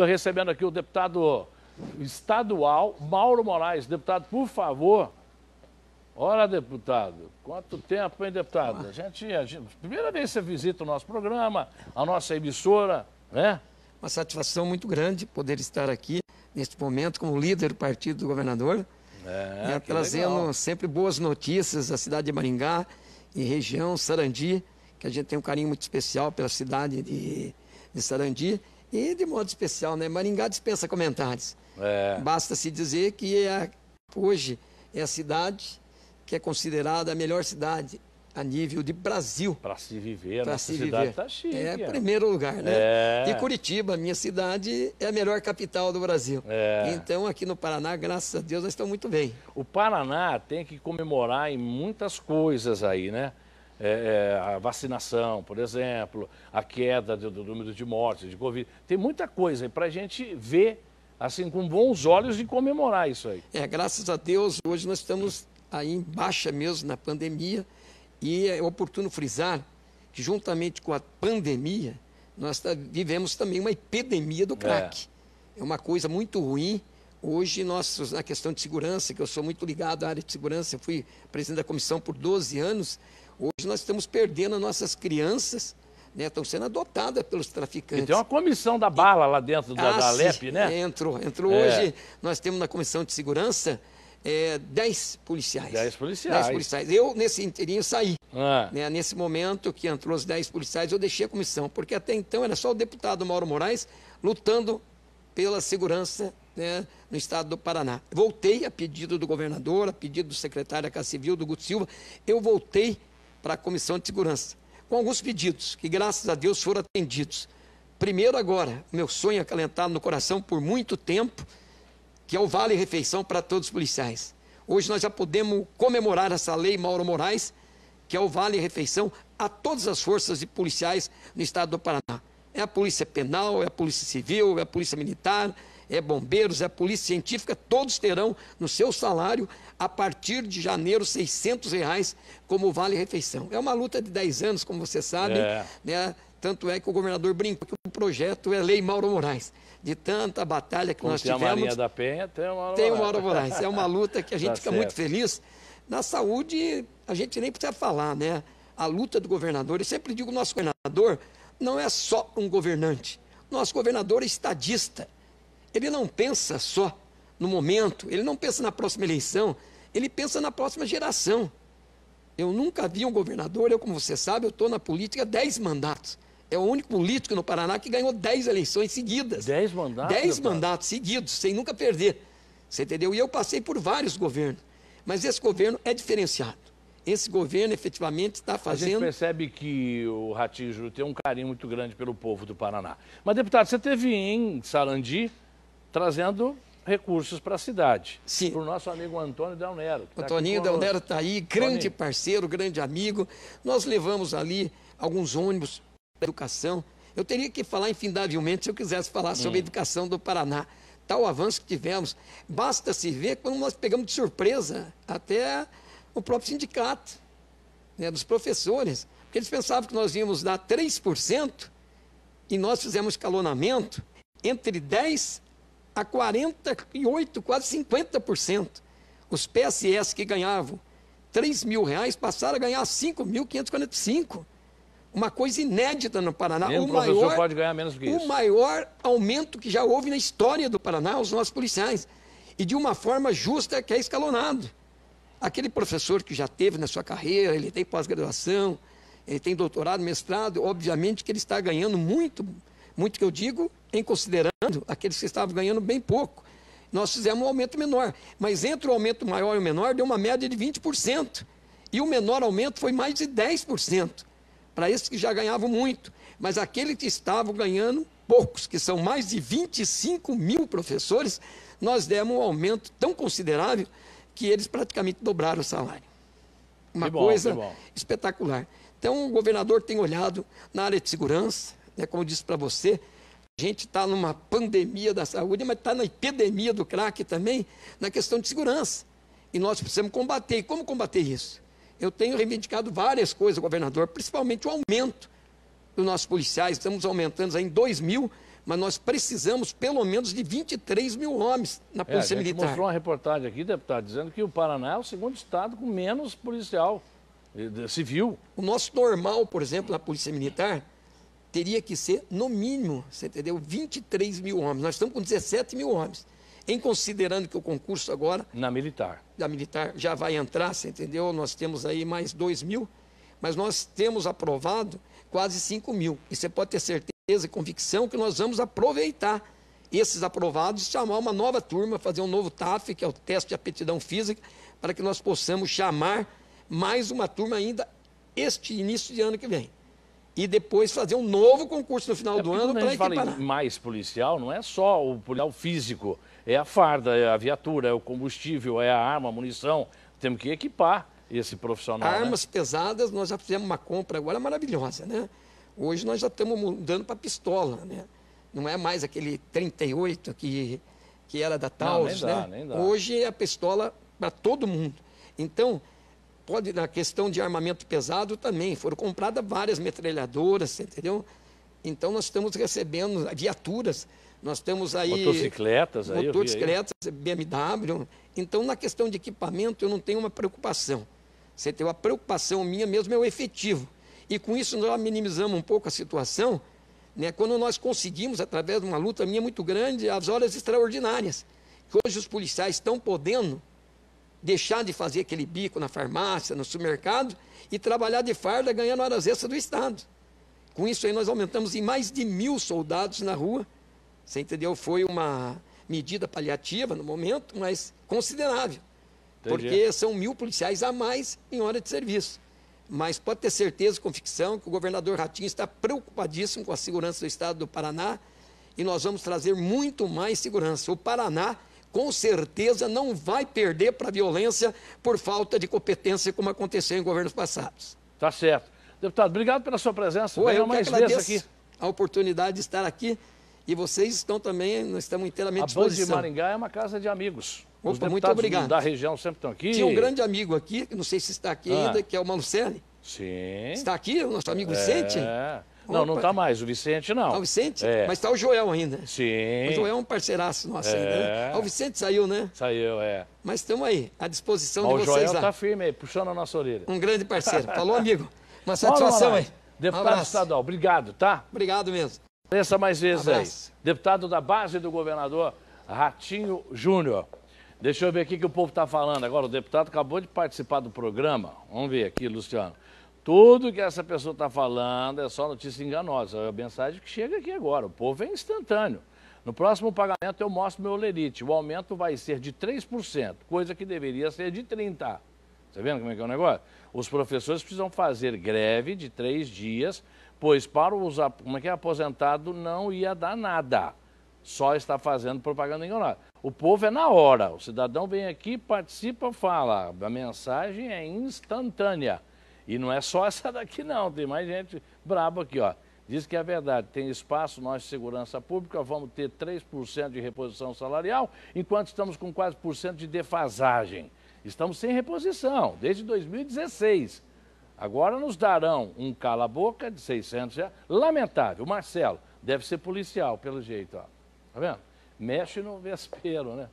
Estou recebendo aqui o deputado estadual Mauro Moraes. Deputado, por favor. Ora, deputado, quanto tempo, hein, deputado? A gente, a gente, primeira vez que você visita o nosso programa, a nossa emissora, né? Uma satisfação muito grande poder estar aqui neste momento como líder do partido do governador, é, né, trazendo legal. sempre boas notícias da cidade de Maringá e região Sarandi, que a gente tem um carinho muito especial pela cidade de, de Sarandi e de modo especial, né? Maringá dispensa comentários. É. Basta se dizer que é, hoje é a cidade que é considerada a melhor cidade a nível de Brasil. Para se viver, pra se cidade viver. tá chique. É, é primeiro lugar, né? É. E Curitiba, minha cidade, é a melhor capital do Brasil. É. Então, aqui no Paraná, graças a Deus, nós estamos muito bem. O Paraná tem que comemorar em muitas coisas aí, né? É, é, a vacinação, por exemplo, a queda do, do, número de mortes de Covid. Tem muita coisa para a gente ver assim com bons olhos e comemorar isso aí. É, graças a Deus, hoje nós estamos aí em baixa mesmo na pandemia e é oportuno frisar que juntamente com a pandemia, nós vivemos também uma epidemia do é. crack. É. é uma coisa muito ruim Hoje, nós, na questão de segurança, que eu sou muito ligado à área de segurança, fui presidente da comissão por 12 anos, hoje nós estamos perdendo as nossas crianças, né, estão sendo adotadas pelos traficantes. E tem uma comissão da bala lá dentro da, ah, da Alep, né? Entrou, entrou. É. Hoje nós temos na comissão de segurança é, 10 policiais. 10 policiais. policiais. Eu, nesse inteirinho, saí. Ah. Né, nesse momento que entrou os 10 policiais, eu deixei a comissão, porque até então era só o deputado Mauro Moraes lutando pela segurança né, no estado do Paraná. Voltei a pedido do governador, a pedido do secretário da Casa Civil, do Guto Silva, eu voltei para a Comissão de Segurança, com alguns pedidos, que graças a Deus foram atendidos. Primeiro agora, meu sonho é acalentado no coração por muito tempo, que é o Vale Refeição para todos os policiais. Hoje nós já podemos comemorar essa lei Mauro Moraes, que é o Vale Refeição a todas as forças de policiais no estado do Paraná. É a Polícia Penal, é a Polícia Civil, é a Polícia Militar, é bombeiros, é polícia científica, todos terão no seu salário, a partir de janeiro, 600 reais como vale-refeição. É uma luta de 10 anos, como você sabe, é. né? Tanto é que o governador brincou que o projeto é Lei Mauro Moraes. De tanta batalha que nós tivemos. Tem a Marinha da Penha, tem o Mauro Tem o Mauro Moraes. É uma luta que a tá gente tá fica certo. muito feliz. Na saúde, a gente nem precisa falar, né? A luta do governador, eu sempre digo, nosso governador não é só um governante. Nosso governador é estadista. Ele não pensa só no momento, ele não pensa na próxima eleição, ele pensa na próxima geração. Eu nunca vi um governador, eu, como você sabe, eu estou na política há 10 mandatos. É o único político no Paraná que ganhou 10 eleições seguidas. 10 mandatos? 10 mandatos seguidos, sem nunca perder. Você entendeu? E eu passei por vários governos. Mas esse governo é diferenciado. Esse governo efetivamente está fazendo. A gente percebe que o Ratinho tem um carinho muito grande pelo povo do Paraná. Mas, deputado, você teve em Sarandi trazendo recursos para a cidade. Sim. Para o nosso amigo Antônio Dalnero. Tá Antônio Dalnero está aí, grande Toninho. parceiro, grande amigo. Nós levamos ali alguns ônibus da educação. Eu teria que falar infindavelmente se eu quisesse falar hum. sobre a educação do Paraná. Tal avanço que tivemos. Basta se ver quando nós pegamos de surpresa até o próprio sindicato né, dos professores. Porque eles pensavam que nós íamos dar 3% e nós fizemos escalonamento entre 10% a 48%, quase 50%. Os PSS que ganhavam 3 mil reais passaram a ganhar 5.545. Uma coisa inédita no Paraná. O, o maior, pode ganhar menos que o isso. O maior aumento que já houve na história do Paraná os nossos policiais. E de uma forma justa que é escalonado. Aquele professor que já teve na sua carreira, ele tem pós-graduação, ele tem doutorado, mestrado, obviamente que ele está ganhando muito, muito que eu digo, em considerando aqueles que estavam ganhando bem pouco. Nós fizemos um aumento menor, mas entre o aumento maior e o menor deu uma média de 20%. E o menor aumento foi mais de 10%, para esses que já ganhavam muito. Mas aqueles que estavam ganhando poucos, que são mais de 25 mil professores, nós demos um aumento tão considerável que eles praticamente dobraram o salário. Uma coisa espetacular. Então, o governador tem olhado na área de segurança, né, como eu disse para você, gente está numa pandemia da saúde, mas está na epidemia do crack também, na questão de segurança. E nós precisamos combater. E como combater isso? Eu tenho reivindicado várias coisas, governador, principalmente o aumento dos nossos policiais. Estamos aumentando em 2 mil, mas nós precisamos pelo menos de 23 mil homens na Polícia é, a gente Militar. mostrou uma reportagem aqui, deputado, dizendo que o Paraná é o segundo estado com menos policial eh, civil. O nosso normal, por exemplo, na Polícia Militar, teria que ser, no mínimo, você entendeu, 23 mil homens. Nós estamos com 17 mil homens. Em considerando que o concurso agora... Na militar. Da militar já vai entrar, você entendeu? Nós temos aí mais 2 mil, mas nós temos aprovado quase 5 mil. E você pode ter certeza e convicção que nós vamos aproveitar esses aprovados e chamar uma nova turma, fazer um novo TAF, que é o Teste de Aptidão Física, para que nós possamos chamar mais uma turma ainda este início de ano que vem e depois fazer um novo concurso no final é, do ano para equiparar. mais policial, não é só o policial físico, é a farda, é a viatura, é o combustível, é a arma, a munição. Temos que equipar esse profissional. Né? Armas né? pesadas, nós já fizemos uma compra agora maravilhosa, né? Hoje nós já estamos mudando para pistola, né? Não é mais aquele 38 que, que era da Taurus, não, nem dá, né? Nem dá. Hoje é a pistola para todo mundo. Então, pode, na questão de armamento pesado também, foram compradas várias metralhadoras, entendeu? Então nós estamos recebendo viaturas, nós temos aí. Motocicletas, aí, motocicletas, aí. BMW. Então, na questão de equipamento, eu não tenho uma preocupação. Você tem uma preocupação minha mesmo é o efetivo. E com isso nós minimizamos um pouco a situação, né? quando nós conseguimos, através de uma luta minha muito grande, as horas extraordinárias. Que hoje os policiais estão podendo deixar de fazer aquele bico na farmácia, no supermercado e trabalhar de farda ganhando horas extras do Estado. Com isso aí nós aumentamos em mais de mil soldados na rua. Você entendeu? Foi uma medida paliativa no momento, mas considerável. Entendi. Porque são mil policiais a mais em hora de serviço. Mas pode ter certeza, convicção, que o governador Ratinho está preocupadíssimo com a segurança do Estado do Paraná e nós vamos trazer muito mais segurança. O Paraná com certeza não vai perder para a violência por falta de competência, como aconteceu em governos passados. Tá certo. Deputado, obrigado pela sua presença. Oi, eu mais que agradeço aqui. a oportunidade de estar aqui e vocês estão também, nós estamos inteiramente à disposição. A Band de Maringá é uma casa de amigos. Opa, Os muito obrigado. da região sempre estão aqui. Tinha um grande amigo aqui, que não sei se está aqui ah. ainda, que é o Malucelli. Sim. Está aqui, o nosso amigo é. Vicente. É. Não, não está mais. O Vicente não. Ah, o Vicente? É. Mas está o Joel ainda. Sim. O Joel é um parceiraço nosso né? é. ainda. Né? Ah, o Vicente saiu, né? Saiu, é. Mas estamos aí, à disposição Mas de vocês Joel lá. O Joel está firme aí, puxando a nossa orelha. Um grande parceiro. Falou, amigo. Uma satisfação aí. Deputado um estadual, obrigado, tá? Obrigado mesmo. Pensa mais vezes um aí. Deputado da base do governador, Ratinho Júnior. Deixa eu ver aqui o que o povo está falando agora. O deputado acabou de participar do programa. Vamos ver aqui, Luciano. Tudo que essa pessoa está falando é só notícia enganosa. É a mensagem que chega aqui agora. O povo é instantâneo. No próximo pagamento eu mostro meu lerite. O aumento vai ser de 3%, coisa que deveria ser de 30%. Está vendo como é que é o negócio? Os professores precisam fazer greve de três dias, pois para os como é que é, aposentado não ia dar nada. Só está fazendo propaganda enganosa. O povo é na hora. O cidadão vem aqui, participa, fala. A mensagem é instantânea. E não é só essa daqui não, tem mais gente braba aqui, ó. Diz que é verdade, tem espaço, nós, segurança pública, vamos ter 3% de reposição salarial, enquanto estamos com 4% de defasagem. Estamos sem reposição, desde 2016. Agora nos darão um cala-boca de 600 reais. É lamentável, Marcelo, deve ser policial, pelo jeito, ó. Tá vendo? Mexe no vespeiro, né?